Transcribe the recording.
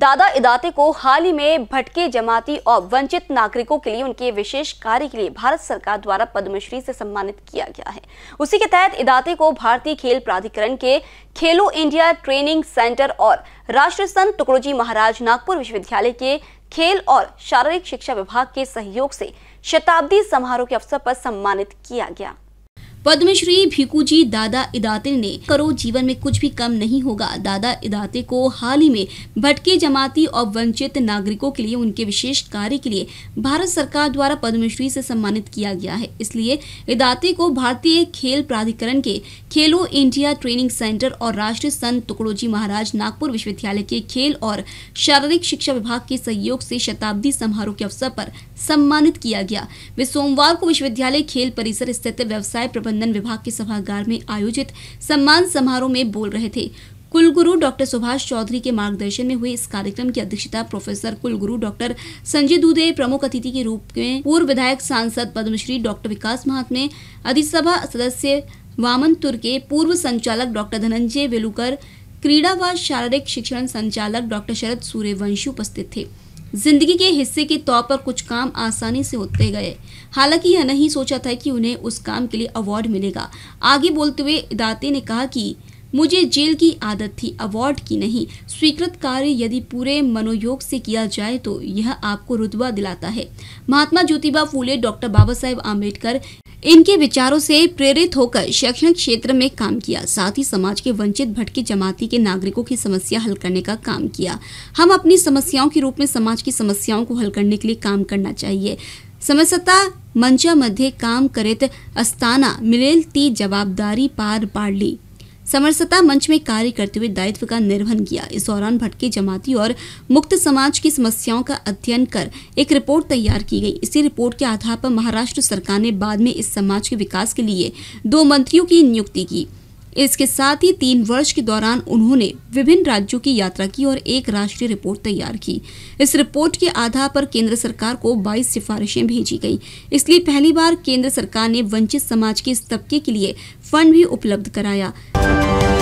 दादा इदाते को हाल ही में भटके जमाती और वंचित नागरिकों के लिए उनके विशेष कार्य के लिए भारत सरकार द्वारा पद्मश्री से सम्मानित किया गया है उसी के तहत इदाते को भारतीय खेल प्राधिकरण के खेलो इंडिया ट्रेनिंग सेंटर और राष्ट्र संत टुकड़ोजी महाराज नागपुर विश्वविद्यालय के खेल और शारीरिक शिक्षा विभाग के सहयोग से शताब्दी समारोह के अवसर पर सम्मानित किया गया पद्मश्री भिकूजी दादा इदाते ने करो जीवन में कुछ भी कम नहीं होगा दादा इदाते को हाल ही में भटके जमाती और वंचित नागरिकों के लिए उनके विशेष कार्य के लिए भारत सरकार द्वारा पद्मश्री से सम्मानित किया गया है इसलिए इदाते को भारतीय खेल प्राधिकरण के खेलो इंडिया ट्रेनिंग सेंटर और राष्ट्रीय संत टुकड़ोजी महाराज नागपुर विश्वविद्यालय के खेल और शारीरिक शिक्षा विभाग के सहयोग से शताब्दी समारोह के अवसर पर सम्मानित किया गया वे सोमवार को विश्वविद्यालय खेल परिसर स्थित व्यवसाय प्रबंधन विभाग के सभागार में आयोजित सम्मान समारोह में बोल रहे थे कुलगुरु डॉक्टर सुभाष चौधरी के मार्गदर्शन में हुए इस कार्यक्रम की अध्यक्षता प्रोफेसर कुलगुरु डॉक्टर संजय दूधे प्रमुख अतिथि के रूप में पूर्व विधायक सांसद पद्मश्री डॉक्टर विकास महात्मे अधिसभा सदस्य वामन तुर्के पूर्व संचालक डॉक्टर धनंजय वेलुकर क्रीड़ा व शारीरिक शिक्षण संचालक डॉक्टर शरद सूर्यवंशी उपस्थित थे जिंदगी के हिस्से के तौर पर कुछ काम आसानी से होते गए हालांकि यह नहीं सोचा था कि उन्हें उस काम के लिए अवार्ड मिलेगा आगे बोलते हुए दाते ने कहा कि मुझे जेल की आदत थी अवार्ड की नहीं स्वीकृत कार्य यदि पूरे मनोयोग से किया जाए तो यह आपको रुतबा दिलाता है महात्मा ज्योतिबा फूले डॉक्टर बाबा साहेब आम्बेडकर इनके विचारों से प्रेरित होकर शैक्षणिक क्षेत्र में काम किया साथ ही समाज के वंचित भटकी जमाती के नागरिकों की समस्या हल करने का काम किया हम अपनी समस्याओं के रूप में समाज की समस्याओं को हल करने के लिए काम करना चाहिए मंचा मध्य काम करित अस्ताना मिळेल ती जवाबदारी पार ली समरसता मंच में कार्य करते हुए दायित्व का निर्वहन किया इस दौरान भटके जमाती और मुक्त समाज की समस्याओं का अध्ययन कर एक रिपोर्ट तैयार की गई इसी रिपोर्ट के आधार पर महाराष्ट्र सरकार ने बाद में इस समाज के विकास के लिए दो मंत्रियों की नियुक्ति की इसके साथ ही तीन वर्ष के दौरान उन्होंने विभिन्न राज्यों की यात्रा की और एक राष्ट्रीय रिपोर्ट तैयार की इस रिपोर्ट के आधार पर केंद्र सरकार को 22 सिफारिशें भेजी गई इसलिए पहली बार केंद्र सरकार ने वंचित समाज के इस तबके के लिए फंड भी उपलब्ध कराया